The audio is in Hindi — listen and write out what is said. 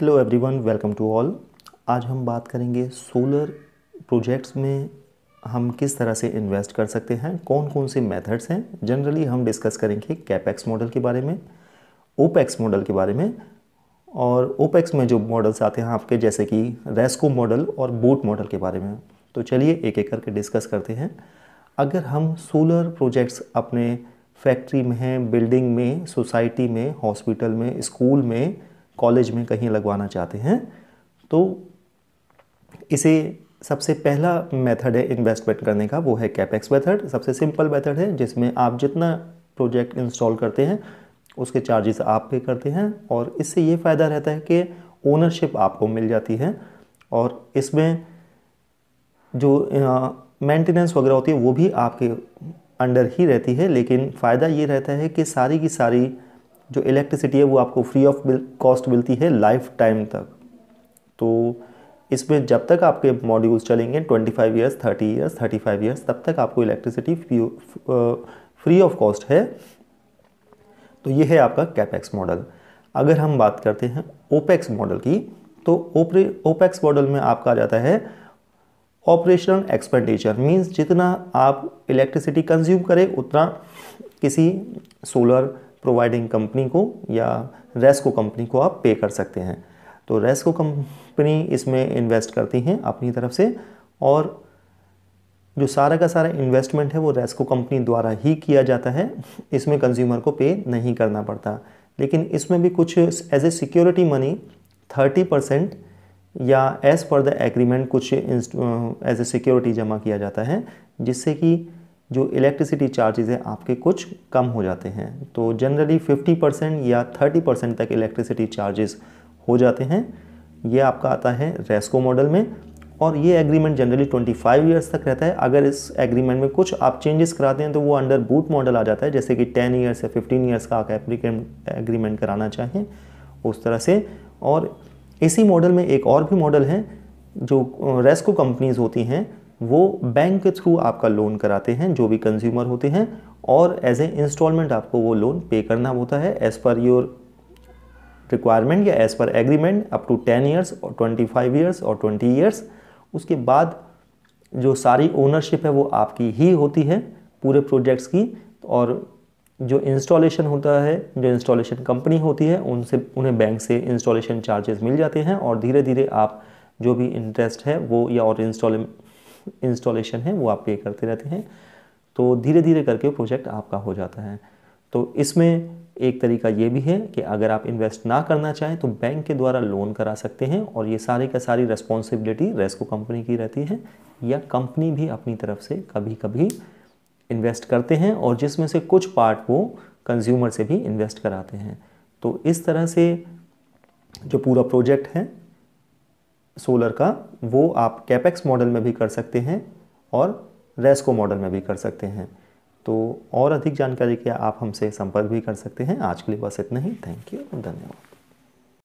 hello everyone welcome to all आज हम बात करेंगे सोलर प्रोजेक्ट्स में हम किस तरह से इन्वेस्ट कर सकते हैं कौन कौन से मेथड्स हैं जनरली हम डिस्कस करेंगे कैपेक्स मॉडल के बारे में ओपेक्स मॉडल के बारे में और ओपेक्स में जो मॉडल्स आते हैं आपके जैसे कि रेस्को मॉडल और बोट मॉडल के बारे में तो चलिए एक एक करके डिस्कस करते हैं अगर हम सोलर प्रोजेक्ट्स अपने फैक्ट्री में बिल्डिंग में सोसाइटी में हॉस्पिटल में स्कूल में कॉलेज में कहीं लगवाना चाहते हैं तो इसे सबसे पहला मेथड है इन्वेस्टमेंट करने का वो है कैपेक्स मेथड सबसे सिंपल मेथड है जिसमें आप जितना प्रोजेक्ट इंस्टॉल करते हैं उसके चार्जेस आप पे करते हैं और इससे ये फ़ायदा रहता है कि ओनरशिप आपको मिल जाती है और इसमें जो मेंटेनेंस वगैरह होती है वो भी आपके अंडर ही रहती है लेकिन फ़ायदा ये रहता है कि सारी की सारी जो इलेक्ट्रिसिटी है वो आपको फ्री ऑफ कॉस्ट मिलती है लाइफ टाइम तक तो इसमें जब तक आपके मॉड्यूल्स चलेंगे 25 thirty years thirty five years तब तक आपको इलेक्ट्रिसिटी फ्री ऑफ कॉस्ट है तो ये है आपका कैपेक्स मॉडल अगर हम बात करते हैं ओपेक्स मॉडल की तो ओपेक्स मॉडल में आपका आ जाता है ऑपरेशनल एक्सपेंडिचर मीन्स जितना आप इलेक्ट्रिसिटी कंज्यूम करें उतना किसी सोलर प्रोवाइडिंग कंपनी को या रेस्को कंपनी को आप पे कर सकते हैं तो रेस्को कंपनी इसमें इन्वेस्ट करती हैं अपनी तरफ से और जो सारा का सारा इन्वेस्टमेंट है वो रेस्को कंपनी द्वारा ही किया जाता है इसमें कंज्यूमर को पे नहीं करना पड़ता लेकिन इसमें भी कुछ as a security money thirty percent या एज़ पर द एग्रीमेंट कुछ एज ए सिक्योरिटी जमा किया जाता है जिससे कि जो इलेक्ट्रिसिटी चार्जेज़ हैं आपके कुछ कम हो जाते हैं तो जनरली 50 परसेंट या 30 परसेंट तक इलेक्ट्रिसिटी चार्जेस हो जाते हैं ये आपका आता है रेस्को मॉडल में और ये एग्रीमेंट जनरली 25 ईयर्स तक रहता है अगर इस एग्रीमेंट में कुछ आप चेंजेस कराते हैं तो वो अंडर बूट मॉडल आ जाता है जैसे कि 10 ईयर्स या 15 ईयर्स का आप एग्रीमेंट कराना चाहें उस तरह से और इसी मॉडल में एक और भी मॉडल है जो रेस्को कंपनीज़ होती हैं वो बैंक के थ्रू आपका लोन कराते हैं जो भी कंज्यूमर होते हैं और एज ए इंस्टॉलमेंट आपको वो लोन पे करना होता है एज़ पर योर रिक्वायरमेंट या as per agreement up to ten years और ट्वेंटी फाइव ईयर्स और ट्वेंटी ईयर्स उसके बाद जो सारी ओनरशिप है वो आपकी ही होती है पूरे प्रोजेक्ट्स की और जो इंस्टॉलेशन होता है जो इंस्टॉलेशन कंपनी होती है उनसे उन्हें बैंक से इंस्टॉलेशन चार्जेस मिल जाते हैं और धीरे धीरे आप जो भी इंटरेस्ट है वो या और इंस्टॉल इंस्टॉलेशन है वो आप पे करते रहते हैं तो धीरे धीरे करके प्रोजेक्ट आपका हो जाता है तो इसमें एक तरीका ये भी है कि अगर आप इन्वेस्ट ना करना चाहें तो बैंक के द्वारा लोन करा सकते हैं और ये सारे का सारी रेस्पॉन्सिबिलिटी रेस्को कंपनी की रहती है या कंपनी भी अपनी तरफ से कभी कभी इन्वेस्ट करते हैं और जिसमें से कुछ पार्ट वो कंज्यूमर से भी इन्वेस्ट कराते हैं तो इस तरह से जो पूरा प्रोजेक्ट है सोलर का वो आप कैपेक्स मॉडल में भी कर सकते हैं और रेस्को मॉडल में भी कर सकते हैं तो और अधिक जानकारी के आप हमसे संपर्क भी कर सकते हैं आज के लिए बस इतना ही थैंक यू धन्यवाद